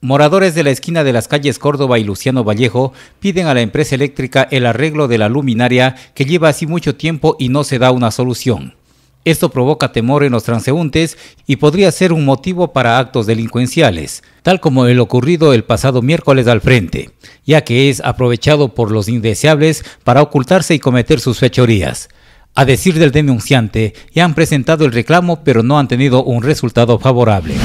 Moradores de la esquina de las calles Córdoba y Luciano Vallejo piden a la empresa eléctrica el arreglo de la luminaria que lleva así mucho tiempo y no se da una solución. Esto provoca temor en los transeúntes y podría ser un motivo para actos delincuenciales, tal como el ocurrido el pasado miércoles al frente, ya que es aprovechado por los indeseables para ocultarse y cometer sus fechorías. A decir del denunciante, ya han presentado el reclamo pero no han tenido un resultado favorable.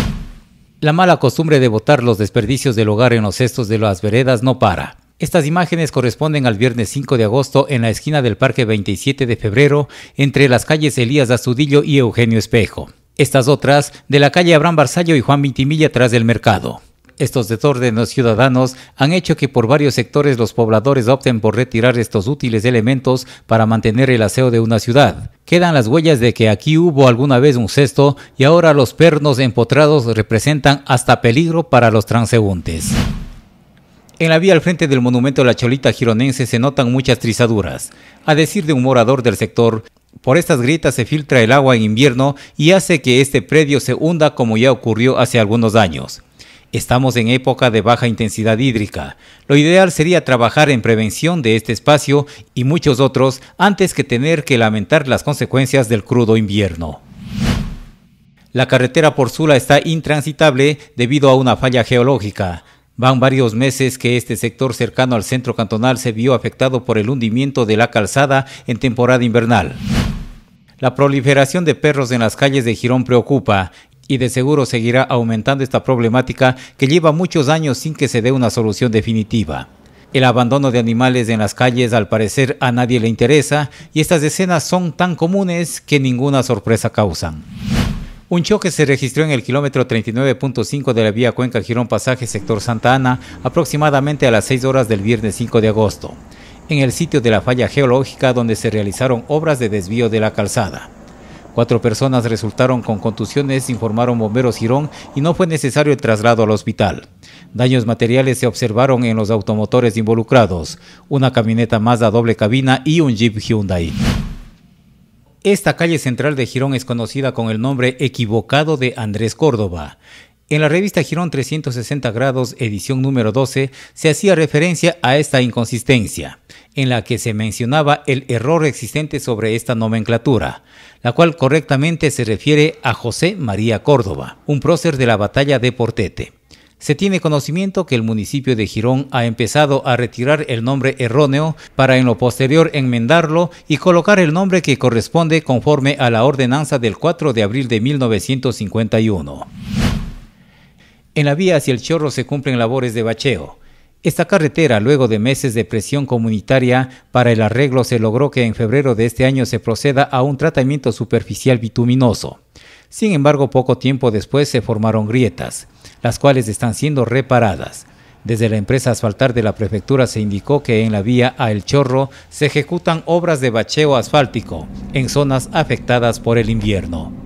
La mala costumbre de botar los desperdicios del hogar en los cestos de las veredas no para. Estas imágenes corresponden al viernes 5 de agosto en la esquina del Parque 27 de Febrero, entre las calles Elías Azudillo y Eugenio Espejo. Estas otras de la calle Abraham Barzallo y Juan Vintimilla tras del mercado. Estos desórdenes ciudadanos han hecho que por varios sectores los pobladores opten por retirar estos útiles elementos para mantener el aseo de una ciudad. Quedan las huellas de que aquí hubo alguna vez un cesto y ahora los pernos empotrados representan hasta peligro para los transeúntes. En la vía al frente del monumento la Cholita gironense se notan muchas trizaduras. A decir de un morador del sector, por estas grietas se filtra el agua en invierno y hace que este predio se hunda como ya ocurrió hace algunos años. Estamos en época de baja intensidad hídrica. Lo ideal sería trabajar en prevención de este espacio y muchos otros antes que tener que lamentar las consecuencias del crudo invierno. La carretera por Sula está intransitable debido a una falla geológica. Van varios meses que este sector cercano al centro cantonal se vio afectado por el hundimiento de la calzada en temporada invernal. La proliferación de perros en las calles de Girón preocupa y de seguro seguirá aumentando esta problemática que lleva muchos años sin que se dé una solución definitiva. El abandono de animales en las calles al parecer a nadie le interesa y estas escenas son tan comunes que ninguna sorpresa causan. Un choque se registró en el kilómetro 39.5 de la vía Cuenca Girón Pasaje sector Santa Ana aproximadamente a las 6 horas del viernes 5 de agosto, en el sitio de la falla geológica donde se realizaron obras de desvío de la calzada. Cuatro personas resultaron con contusiones, informaron bomberos Girón y no fue necesario el traslado al hospital. Daños materiales se observaron en los automotores involucrados, una camioneta Mazda doble cabina y un Jeep Hyundai. Esta calle central de Girón es conocida con el nombre equivocado de Andrés Córdoba. En la revista Girón 360 grados, edición número 12, se hacía referencia a esta inconsistencia, en la que se mencionaba el error existente sobre esta nomenclatura, la cual correctamente se refiere a José María Córdoba, un prócer de la batalla de Portete. Se tiene conocimiento que el municipio de Girón ha empezado a retirar el nombre erróneo para en lo posterior enmendarlo y colocar el nombre que corresponde conforme a la ordenanza del 4 de abril de 1951. En la vía hacia el Chorro se cumplen labores de bacheo. Esta carretera, luego de meses de presión comunitaria para el arreglo, se logró que en febrero de este año se proceda a un tratamiento superficial bituminoso. Sin embargo, poco tiempo después se formaron grietas, las cuales están siendo reparadas. Desde la empresa asfaltar de la prefectura se indicó que en la vía a El Chorro se ejecutan obras de bacheo asfáltico en zonas afectadas por el invierno.